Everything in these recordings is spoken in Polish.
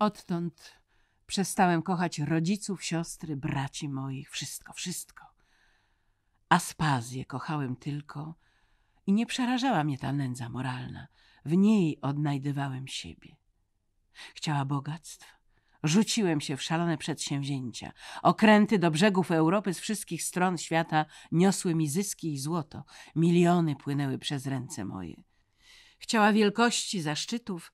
Odtąd przestałem kochać rodziców, siostry, braci moich, wszystko, wszystko. Aspazję kochałem tylko i nie przerażała mnie ta nędza moralna. W niej odnajdywałem siebie. Chciała bogactw. Rzuciłem się w szalone przedsięwzięcia. Okręty do brzegów Europy z wszystkich stron świata niosły mi zyski i złoto. Miliony płynęły przez ręce moje. Chciała wielkości, zaszczytów,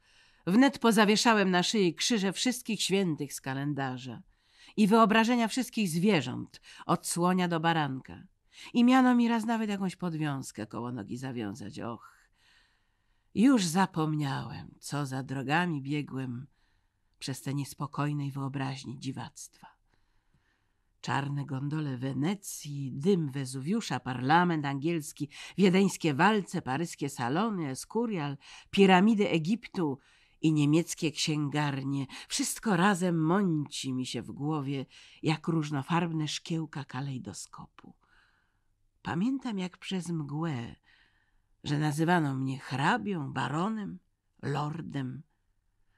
Wnet pozawieszałem na szyi krzyże wszystkich świętych z kalendarza i wyobrażenia wszystkich zwierząt, od słonia do baranka. I miano mi raz nawet jakąś podwiązkę koło nogi zawiązać. Och, już zapomniałem, co za drogami biegłem przez te niespokojnej wyobraźni dziwactwa. Czarne gondole Wenecji, dym Wezuwiusza, parlament angielski, wiedeńskie walce, paryskie salony, eskurial, piramidy Egiptu i niemieckie księgarnie, wszystko razem mąci mi się w głowie, jak różnofarbne szkiełka kalejdoskopu. Pamiętam jak przez mgłę, że nazywano mnie hrabią, baronem, lordem,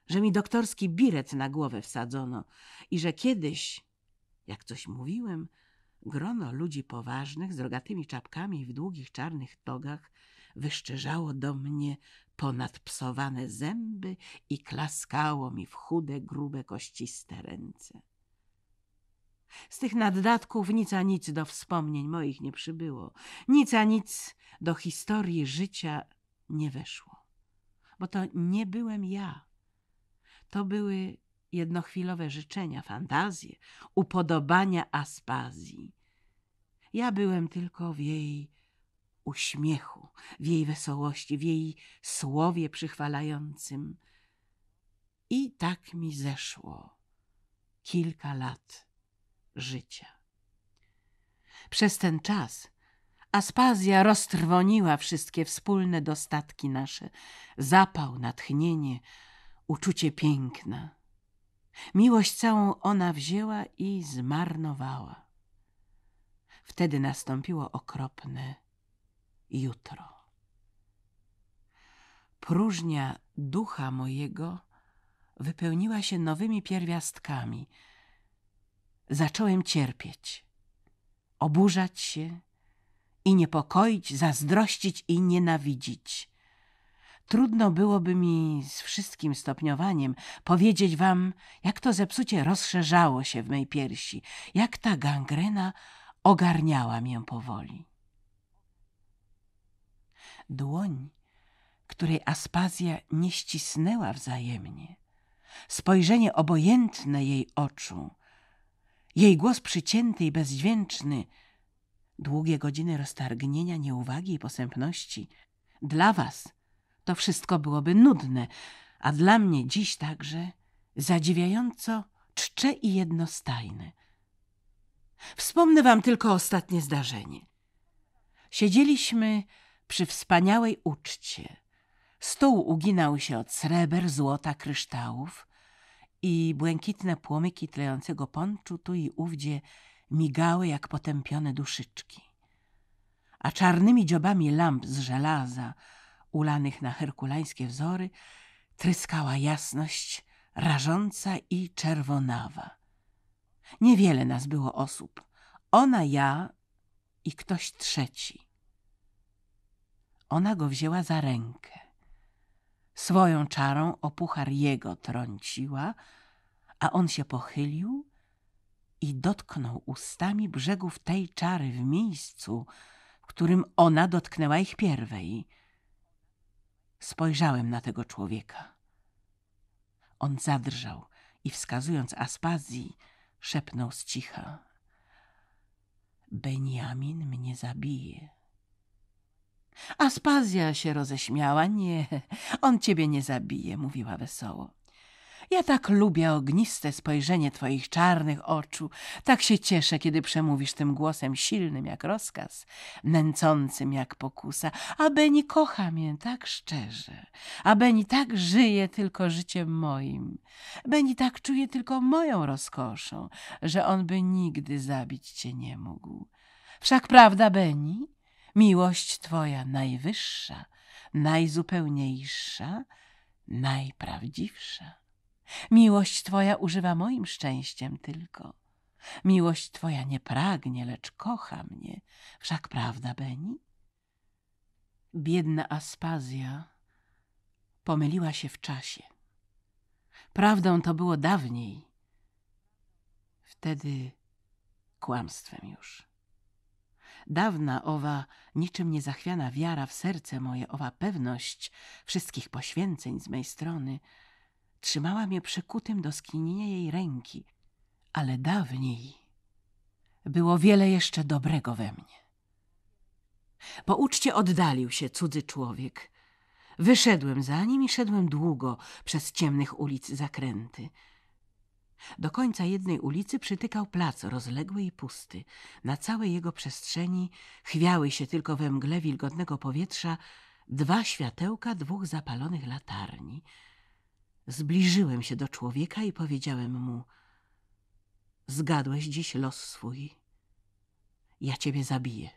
że mi doktorski biret na głowę wsadzono i że kiedyś, jak coś mówiłem, grono ludzi poważnych z rogatymi czapkami w długich czarnych togach wyszczerzało do mnie ponadpsowane zęby i klaskało mi w chude, grube, kościste ręce. Z tych naddatków nic a nic do wspomnień moich nie przybyło, nic a nic do historii życia nie weszło, bo to nie byłem ja. To były jednochwilowe życzenia, fantazje, upodobania Aspazji. Ja byłem tylko w jej uśmiechu w jej wesołości, w jej słowie przychwalającym. I tak mi zeszło kilka lat życia. Przez ten czas Aspazja roztrwoniła wszystkie wspólne dostatki nasze, zapał, natchnienie, uczucie piękna. Miłość całą ona wzięła i zmarnowała. Wtedy nastąpiło okropne jutro próżnia ducha mojego wypełniła się nowymi pierwiastkami. Zacząłem cierpieć, oburzać się i niepokoić, zazdrościć i nienawidzić. Trudno byłoby mi z wszystkim stopniowaniem powiedzieć wam, jak to zepsucie rozszerzało się w mej piersi, jak ta gangrena ogarniała mię powoli. Dłoń której Aspazja nie ścisnęła wzajemnie. Spojrzenie obojętne jej oczu, jej głos przycięty i bezdźwięczny, długie godziny roztargnienia, nieuwagi i posępności. Dla was to wszystko byłoby nudne, a dla mnie dziś także zadziwiająco czcze i jednostajne. Wspomnę wam tylko ostatnie zdarzenie. Siedzieliśmy przy wspaniałej uczcie – Stół uginał się od sreber, złota, kryształów i błękitne płomyki tlejącego ponczu tu i ówdzie migały jak potępione duszyczki. A czarnymi dziobami lamp z żelaza, ulanych na herkulańskie wzory, tryskała jasność rażąca i czerwonawa. Niewiele nas było osób. Ona, ja i ktoś trzeci. Ona go wzięła za rękę swoją czarą o puchar jego trąciła, a on się pochylił i dotknął ustami brzegów tej czary w miejscu, w którym ona dotknęła ich pierwej. Spojrzałem na tego człowieka. On zadrżał i wskazując Aspazji, szepnął z cicha. Beniamin mnie zabije. Aspazja się roześmiała. Nie, on ciebie nie zabije, mówiła wesoło. Ja tak lubię ogniste spojrzenie twoich czarnych oczu. Tak się cieszę, kiedy przemówisz tym głosem silnym jak rozkaz, nęcącym jak pokusa. A Beni kocha mnie tak szczerze. A Beni tak żyje tylko życiem moim. Beni tak czuje tylko moją rozkoszą, że on by nigdy zabić cię nie mógł. Wszak prawda, Beni? miłość Twoja najwyższa, najzupełniejsza, najprawdziwsza. Miłość Twoja używa moim szczęściem tylko. Miłość Twoja nie pragnie, lecz kocha mnie. Wszak prawda, Beni? Biedna Aspazja pomyliła się w czasie. Prawdą to było dawniej. Wtedy kłamstwem już. Dawna owa niczym niezachwiana wiara w serce moje, owa pewność wszystkich poświęceń z mej strony trzymała mnie przykutym do skinienia jej ręki, ale dawniej było wiele jeszcze dobrego we mnie. Po uczcie oddalił się cudzy człowiek. Wyszedłem za nim i szedłem długo przez ciemnych ulic zakręty. Do końca jednej ulicy przytykał plac rozległy i pusty. Na całej jego przestrzeni chwiały się tylko we mgle wilgotnego powietrza dwa światełka dwóch zapalonych latarni. Zbliżyłem się do człowieka i powiedziałem mu – zgadłeś dziś los swój. Ja ciebie zabiję.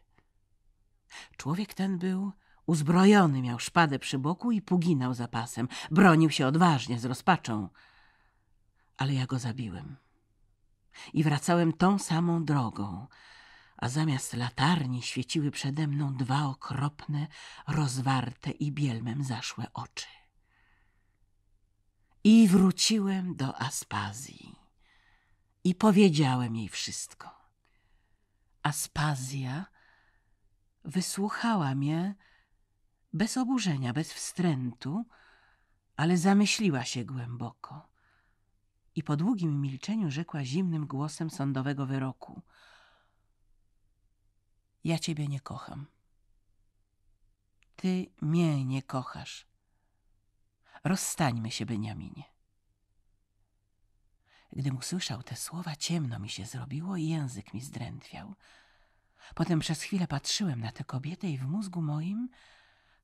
Człowiek ten był uzbrojony, miał szpadę przy boku i puginał za pasem. Bronił się odważnie, z rozpaczą – ale ja go zabiłem. I wracałem tą samą drogą, a zamiast latarni świeciły przede mną dwa okropne, rozwarte i bielmem zaszłe oczy. I wróciłem do Aspazji i powiedziałem jej wszystko. Aspazja wysłuchała mnie bez oburzenia, bez wstrętu, ale zamyśliła się głęboko i po długim milczeniu rzekła zimnym głosem sądowego wyroku: Ja ciebie nie kocham. Ty mnie nie kochasz. Rozstańmy się, Beniaminie. Gdym usłyszał te słowa, ciemno mi się zrobiło i język mi zdrętwiał. Potem przez chwilę patrzyłem na tę kobietę i w mózgu moim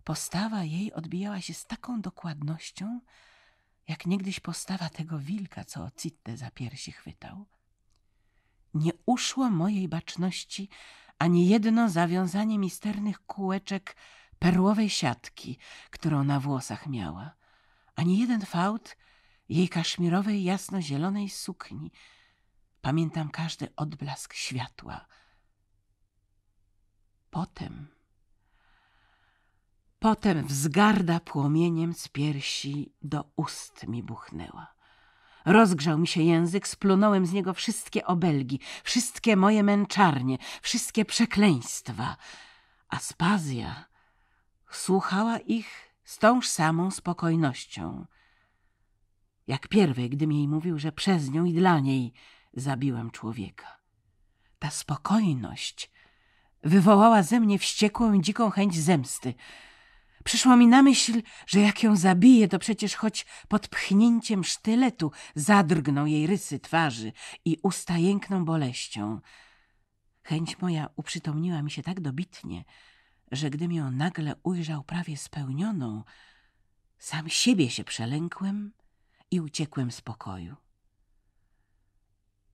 postawa jej odbijała się z taką dokładnością, jak niegdyś postawa tego wilka, co Citte za piersi chwytał. Nie uszło mojej baczności ani jedno zawiązanie misternych kółeczek perłowej siatki, którą na włosach miała, ani jeden fałd jej kaszmirowej jasnozielonej sukni. Pamiętam każdy odblask światła – Potem wzgarda płomieniem z piersi do ust mi buchnęła. Rozgrzał mi się język, splunąłem z niego wszystkie obelgi, wszystkie moje męczarnie, wszystkie przekleństwa. A słuchała ich z tąż samą spokojnością, jak pierwej, gdym jej mówił, że przez nią i dla niej zabiłem człowieka. Ta spokojność wywołała ze mnie wściekłą dziką chęć zemsty – Przyszło mi na myśl, że jak ją zabiję, to przecież choć pod pchnięciem sztyletu zadrgną jej rysy twarzy i usta jękną boleścią. Chęć moja uprzytomniła mi się tak dobitnie, że gdym ją nagle ujrzał prawie spełnioną, sam siebie się przelękłem i uciekłem z pokoju.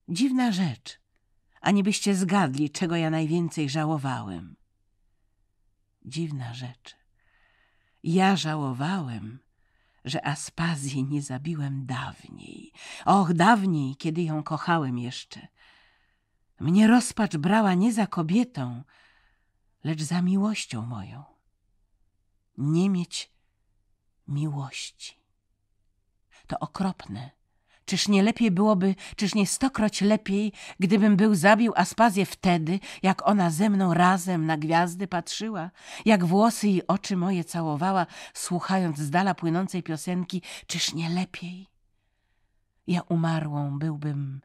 Dziwna rzecz, a niebyście zgadli, czego ja najwięcej żałowałem. Dziwna rzecz. Ja żałowałem, że Aspazji nie zabiłem dawniej. Och, dawniej, kiedy ją kochałem jeszcze. Mnie rozpacz brała nie za kobietą, lecz za miłością moją. Nie mieć miłości. To okropne Czyż nie lepiej byłoby, czyż nie stokroć lepiej, gdybym był zabił Aspazję wtedy, jak ona ze mną razem na gwiazdy patrzyła, jak włosy i oczy moje całowała, słuchając z dala płynącej piosenki, czyż nie lepiej? Ja umarłą byłbym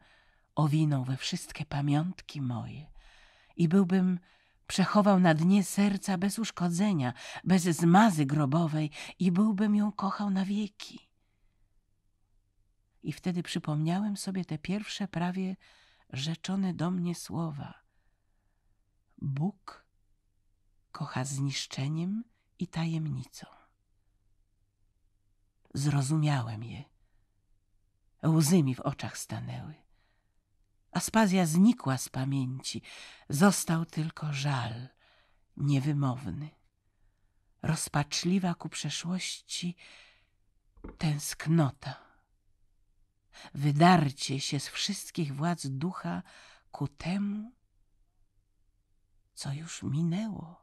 owinął we wszystkie pamiątki moje i byłbym przechował na dnie serca bez uszkodzenia, bez zmazy grobowej i byłbym ją kochał na wieki. I wtedy przypomniałem sobie te pierwsze prawie rzeczone do mnie słowa. Bóg kocha zniszczeniem i tajemnicą. Zrozumiałem je. Łzy mi w oczach stanęły. Aspazja znikła z pamięci. Został tylko żal, niewymowny. Rozpaczliwa ku przeszłości tęsknota wydarcie się z wszystkich władz ducha ku temu, co już minęło.